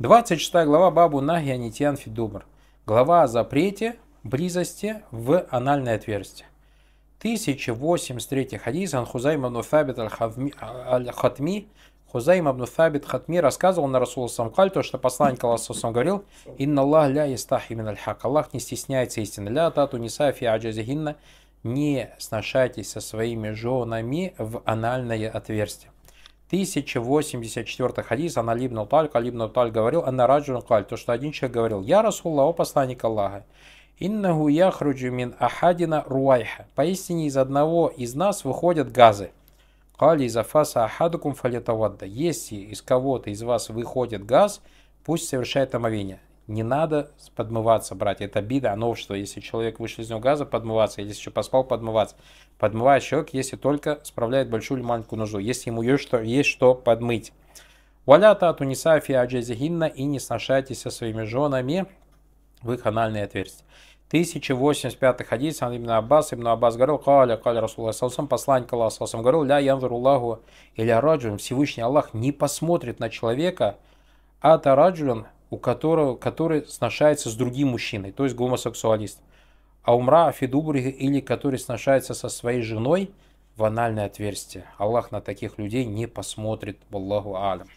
26 глава Бабу Нахи Анитьян Фидумр. Глава о запрете близости в анальное отверстие. 1083 хадис Анхузайм ибн Фабит аль-Хатми Хузайм ибн Фабит Хатми рассказывал на Расулу Самкаль то, что посланник Аллаха сам говорил «Инна Аллах ля истахи мин аль-хак» Аллах не стесняется истины. «Ля тату ниса фи аджазихинна» не сношайтесь со своими женами в анальное отверстие. 1084 хадис, она Либн Таль, а Либн Таль говорил, она Раджун Каль, то, что один человек говорил, я Расулла, о посланник Аллаха, иннаху яхруджу мин ахадина руайха, поистине из одного из нас выходят газы. Кали из афаса ахадукум фалетавадда, если из кого-то из вас выходит газ, пусть совершает омовение не надо подмываться, брать. Это обида, оно что, если человек вышел из него газа, подмываться, если еще поспал, подмываться. Подмывает человек, если только справляет большую или маленькую нужду, если ему есть что, есть что подмыть. Валята от унисафи аджазихинна и не сношайтесь со своими женами в их анальные отверстия. 1085 хадис, он именно Аббас, именно Аббас говорил, «Каля, каля Расулла Саусам, посланник Аллаха Саусам, говорил, ля янзуруллаху или араджун, Всевышний Аллах не посмотрит на человека, а тараджун, у которого, который сношается с другим мужчиной, то есть гомосексуалист. А умра афидубрига или который сношается со своей женой в анальное отверстие. Аллах на таких людей не посмотрит, Аллаху алям.